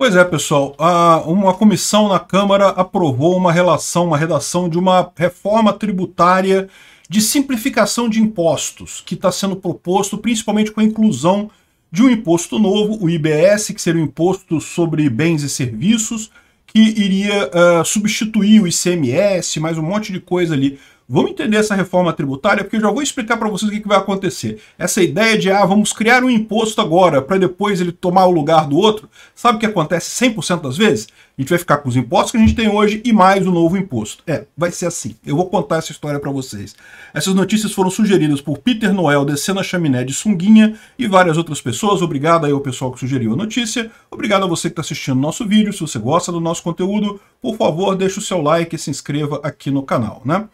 Pois é, pessoal. uma comissão na Câmara aprovou uma relação, uma redação de uma reforma tributária de simplificação de impostos que está sendo proposto, principalmente com a inclusão de um imposto novo, o IBS, que seria o um imposto sobre bens e serviços, que iria uh, substituir o ICMS, mais um monte de coisa ali. Vamos entender essa reforma tributária, porque eu já vou explicar para vocês o que, que vai acontecer. Essa ideia de, ah, vamos criar um imposto agora, para depois ele tomar o lugar do outro, sabe o que acontece 100% das vezes? A gente vai ficar com os impostos que a gente tem hoje e mais o um novo imposto. É, vai ser assim. Eu vou contar essa história para vocês. Essas notícias foram sugeridas por Peter Noel descendo a chaminé de sunguinha e várias outras pessoas. Obrigado aí ao pessoal que sugeriu a notícia. Obrigado a você que está assistindo nosso vídeo. Se você gosta do nosso conteúdo, por favor, deixe o seu like e se inscreva aqui no canal, né?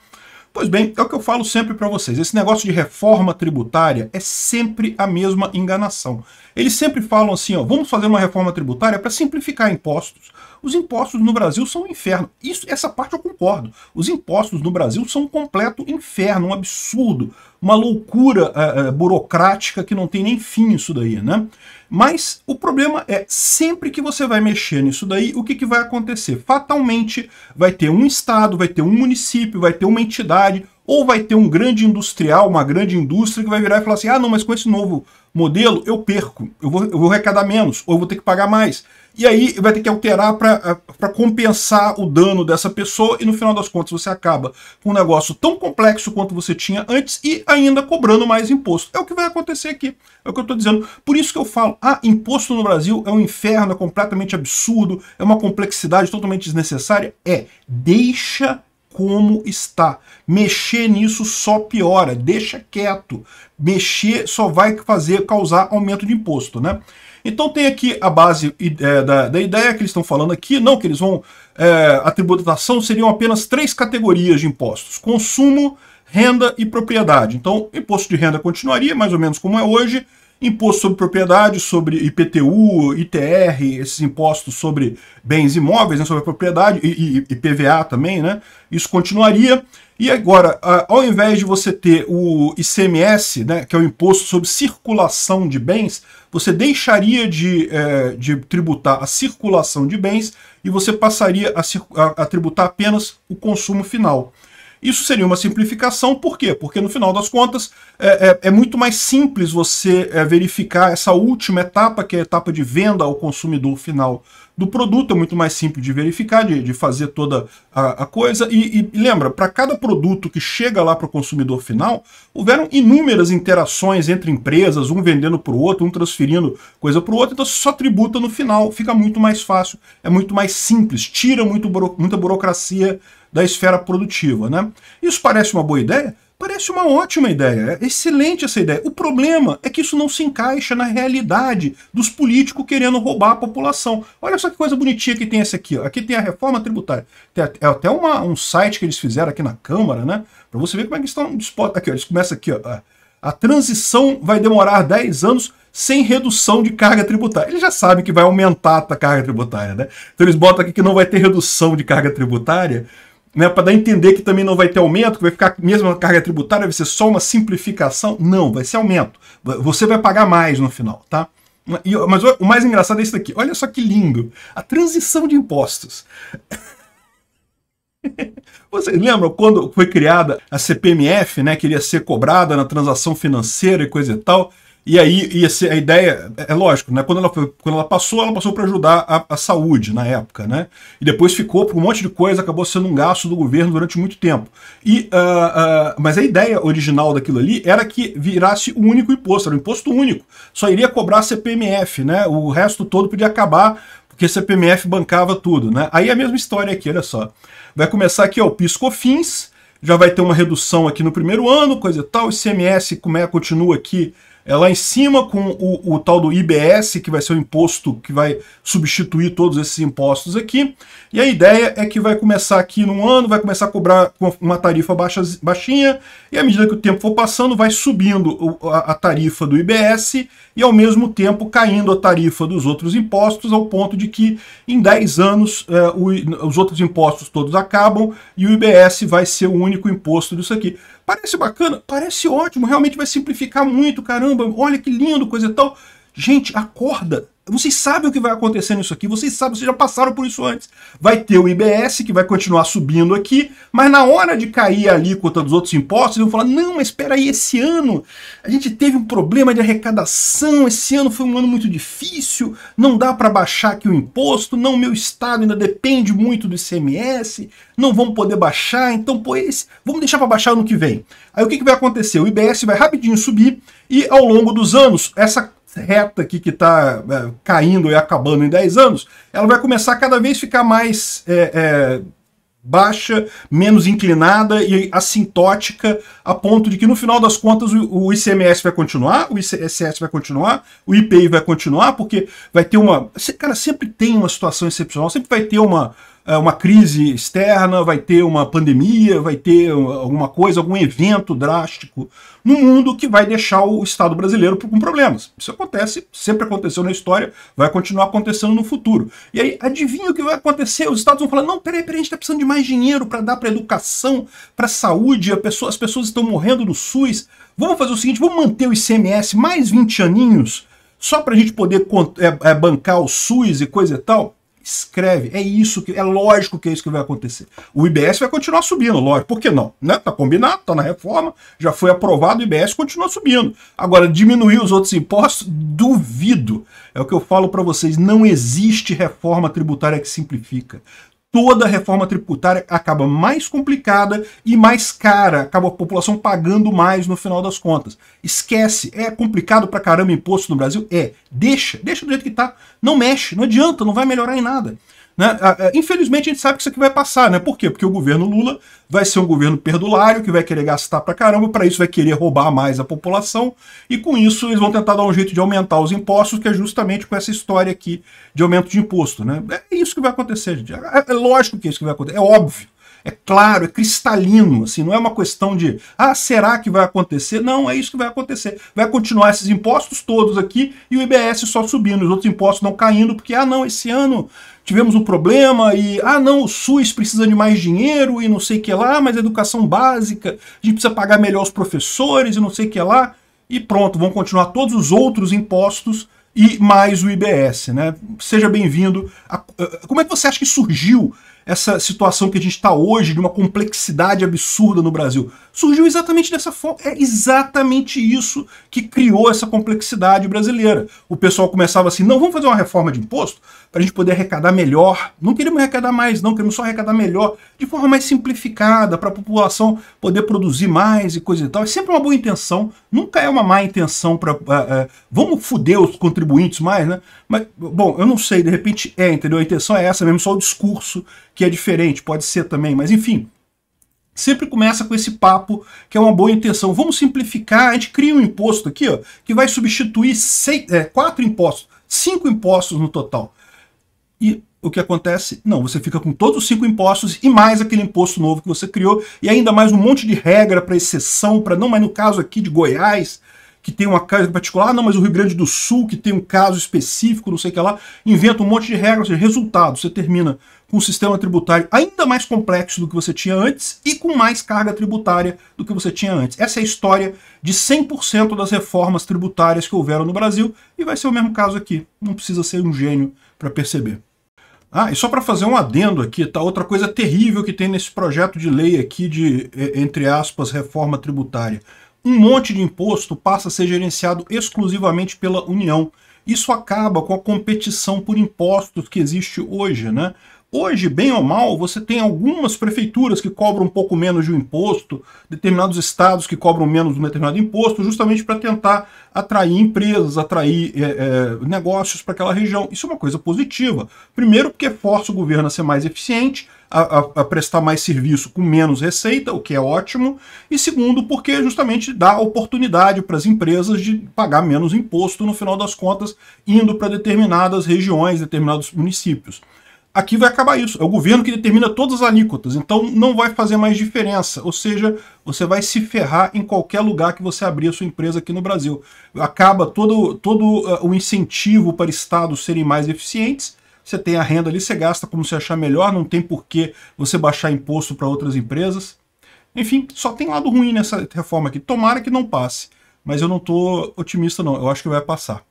Pois bem, é o que eu falo sempre para vocês. Esse negócio de reforma tributária é sempre a mesma enganação. Eles sempre falam assim, ó, vamos fazer uma reforma tributária para simplificar impostos. Os impostos no Brasil são um inferno. Isso, essa parte eu concordo. Os impostos no Brasil são um completo inferno, um absurdo, uma loucura uh, uh, burocrática que não tem nem fim isso daí, né? Mas o problema é, sempre que você vai mexer nisso daí, o que, que vai acontecer? Fatalmente vai ter um estado, vai ter um município, vai ter uma entidade, ou vai ter um grande industrial, uma grande indústria que vai virar e falar assim: ah, não, mas com esse novo modelo eu perco, eu vou, eu vou arrecadar menos, ou eu vou ter que pagar mais. E aí vai ter que alterar para compensar o dano dessa pessoa, e no final das contas você acaba com um negócio tão complexo quanto você tinha antes e ainda cobrando mais imposto. É o que vai acontecer aqui, é o que eu estou dizendo. Por isso que eu falo: ah, imposto no Brasil é um inferno, é completamente absurdo, é uma complexidade totalmente desnecessária. É, deixa como está. Mexer nisso só piora, deixa quieto. Mexer só vai fazer causar aumento de imposto, né? Então tem aqui a base é, da, da, ideia que eles estão falando aqui, não que eles vão... É, a tributação seriam apenas três categorias de impostos. Consumo, renda e propriedade. Então, imposto de renda continuaria, mais ou menos como é hoje, Imposto sobre propriedade, sobre IPTU, ITR, esses impostos sobre bens imóveis, né, sobre a propriedade, e, e, e, PVA também, né? Isso continuaria. E agora, ao invés de você ter o ICMS, né, que é o Imposto sobre Circulação de Bens, você deixaria de, é, de tributar a circulação de bens e você passaria a, a, a tributar apenas o consumo final. Isso seria uma simplificação, por quê? Porque no final das contas é, é, é muito mais simples você é, verificar essa última etapa, que é a etapa de venda ao consumidor final do produto, é muito mais simples de verificar, de, de fazer toda a, a coisa. E, e, lembra, para cada produto que chega lá para o consumidor final, houveram inúmeras interações entre empresas, um vendendo para o outro, um transferindo coisa para o outro, então só tributa no final, fica muito mais fácil, é muito mais simples, tira muito, muita burocracia da esfera produtiva. Né? Isso parece uma boa ideia? Parece uma ótima ideia, é excelente essa ideia. O problema é que isso não se encaixa na realidade dos políticos querendo roubar a população. Olha só que coisa bonitinha que tem esse aqui. Ó. Aqui tem a reforma tributária. Tem é até uma, um site que eles fizeram aqui na Câmara, né? Para você ver como é que estão dispostos. Aqui, ó, eles começam aqui, ó. A transição vai demorar 10 anos sem redução de carga tributária. Eles já sabem que vai aumentar a carga tributária, né? Então eles botam aqui que não vai ter redução de carga tributária, né, para dar a entender que também não vai ter aumento, que vai ficar a mesma carga tributária, vai ser só uma simplificação. Não, vai ser aumento. Você vai pagar mais no final, tá? mas o mais engraçado é isso daqui. Olha só que lindo. A transição de impostos. Vocês lembram quando foi criada a CPMF, né? Queria ser cobrada na transação financeira e coisa e tal. E aí, e assim, a ideia, é, é lógico, né? Quando ela, foi, quando ela passou, ela passou para ajudar a, a, saúde na época, né? E depois ficou por um monte de coisa, acabou sendo um gasto do governo durante muito tempo. E, uh, uh, mas a ideia original daquilo ali era que virasse o um único imposto, era um imposto único. Só iria cobrar CPMF, né? O resto todo podia acabar porque CPMF bancava tudo, né? Aí a mesma história aqui, olha só. Vai começar aqui, ó, o Fins, já vai ter uma redução aqui no primeiro ano, coisa e tal, o ICMS como é, continua aqui é lá em cima com o, o tal do IBS, que vai ser o imposto que vai substituir todos esses impostos aqui. E a ideia é que vai começar aqui no ano, vai começar a cobrar uma tarifa baixa, baixinha, e à medida que o tempo for passando, vai subindo a, a tarifa do IBS e ao mesmo tempo caindo a tarifa dos outros impostos, ao ponto de que em 10 anos é, o, os outros impostos todos acabam e o IBS vai ser o único imposto disso aqui. Parece bacana, parece ótimo, realmente vai simplificar muito, caramba, olha que lindo, coisa e tal. Gente, acorda! Vocês sabem o que vai acontecer nisso aqui, vocês sabem, vocês já passaram por isso antes. Vai ter o IBS que vai continuar subindo aqui, mas na hora de cair a alíquota dos outros impostos, eles vão falar: não, mas espera aí, esse ano a gente teve um problema de arrecadação, esse ano foi um ano muito difícil, não dá para baixar aqui o imposto, não, meu estado ainda depende muito do ICMS, não vamos poder baixar, então, pô, esse, vamos deixar para baixar ano que vem. Aí o que, que vai acontecer? O IBS vai rapidinho subir e ao longo dos anos, essa reta aqui que está é, né, caindo e acabando em 10 anos, ela vai começar a cada vez ficar mais é, é, baixa, menos inclinada e assintótica, a ponto de que no final das contas o, o ICMS vai continuar, o ICSS vai continuar, o IPI vai continuar, porque vai ter uma. Cara, sempre tem uma situação excepcional, sempre vai ter uma é, uma crise externa, vai ter uma pandemia, vai ter uh, alguma coisa, algum evento drástico no mundo que vai deixar o Estado brasileiro com problemas. Isso acontece, sempre aconteceu na história, vai continuar acontecendo no futuro. E aí, adivinha o que vai acontecer? Os Estados vão falar: não, peraí, peraí, a gente está precisando de mais dinheiro para dar para educação, para saúde, pessoa, as pessoas estão morrendo no SUS. Vamos fazer o seguinte: vamos manter o ICMS mais 20 aninhos só para a gente poder é, é, bancar o SUS e coisa e tal escreve. É isso que é lógico que é isso que vai acontecer. O IBS vai continuar subindo, lógico. Por que não? Né? Tá combinado, tá na reforma, já foi aprovado, o IBS continua subindo. Agora diminuir os outros impostos, duvido. É o que eu falo para vocês, não existe reforma tributária que simplifica toda reforma tributária acaba mais complicada e mais cara, acaba a população pagando mais no final das contas. Esquece, é complicado pra caramba imposto no Brasil? É, deixa, deixa do jeito que tá. Não mexe, não adianta, não vai melhorar em nada. Né? Ah, é, infelizmente a gente sabe que isso aqui vai passar, né? Por quê? Porque o governo Lula vai ser um governo perdulário, que vai querer gastar pra caramba, para isso vai querer roubar mais a população, e com isso eles vão tentar dar um jeito de aumentar os impostos, que é justamente com essa história aqui de aumento de imposto, né? É, é isso que vai acontecer, gente. É, é lógico que é isso que vai acontecer, é óbvio. É claro, é cristalino, assim, não é uma questão de, ah, será que vai acontecer? Não, é isso que vai acontecer. Vai continuar esses impostos todos aqui e o IBS só subindo, os outros impostos não caindo, porque, ah, não, esse ano tivemos um problema e, ah não, o SUS precisa de mais dinheiro e não sei o que lá, mas a educação básica, a gente precisa pagar melhor os professores e não sei o que lá, e pronto, vão continuar todos os outros impostos e mais o IBS, né? Seja bem-vindo. A... Como é que você acha que surgiu essa situação que a gente está hoje, de uma complexidade absurda no Brasil. Surgiu exatamente dessa forma. É exatamente isso que criou essa complexidade brasileira. O pessoal começava assim: não, vamos fazer uma reforma de imposto para a gente poder arrecadar melhor. Não queremos arrecadar mais, não, queremos só arrecadar melhor, de forma mais simplificada, para a população poder produzir mais e coisa e tal. É sempre uma boa intenção, nunca é uma má intenção para. Uh, ah, uh, ah, vamos foder os contribuintes mais, né? Mas, bom, eu não sei, de repente é, entendeu? A intenção é essa mesmo, só o discurso que é diferente, pode ser também, mas enfim. Sempre começa com esse papo que é uma boa intenção. Vamos simplificar, a gente cria um imposto aqui ó, que vai substituir seis, é, quatro impostos, cinco impostos no total. E o que acontece? Não, você fica com todos os cinco impostos e mais aquele imposto novo que você criou e ainda mais um monte de regra para exceção, para não, mas no caso aqui de Goiás, que tem uma casa particular, ah, não, mas o Rio Grande do Sul, que tem um caso específico, não sei o que lá, inventa um monte de regras, seja, resultado, você termina com um sistema tributário ainda mais complexo do que você tinha antes e com mais carga tributária do que você tinha antes. Essa é a história de 100% das reformas tributárias que houveram no Brasil e vai ser o mesmo caso aqui. Não precisa ser um gênio para perceber. Ah, e só para fazer um adendo aqui, tá? Outra coisa terrível que tem nesse projeto de lei aqui de, entre aspas, reforma tributária um monte de imposto passa a ser gerenciado exclusivamente pela União. Isso acaba com a competição por impostos que existe hoje, né? Hoje, bem ou mal, você tem algumas prefeituras que cobram um pouco menos de um imposto, determinados estados que cobram menos de um determinado imposto, justamente para tentar atrair empresas, atrair é, é, negócios para aquela região. Isso é uma coisa positiva. Primeiro, porque força o governo a ser mais eficiente, a, a, a, prestar mais serviço com menos receita, o que é ótimo, e segundo, porque justamente dá oportunidade para as empresas de pagar menos imposto no final das contas, indo para determinadas regiões, determinados municípios. Aqui vai acabar isso. É o governo que determina todas as alíquotas, então não vai fazer mais diferença. Ou seja, você vai se ferrar em qualquer lugar que você abrir a sua empresa aqui no Brasil. Acaba todo, todo eh, o incentivo para estados serem mais eficientes. Você tem a renda ali, você gasta como você achar melhor, não tem por que você baixar imposto para outras empresas. Enfim, só tem lado ruim nessa reforma aqui. Tomara que não passe, mas eu não estou otimista não, eu acho que vai passar.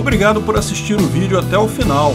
Obrigado por assistir o vídeo até o final.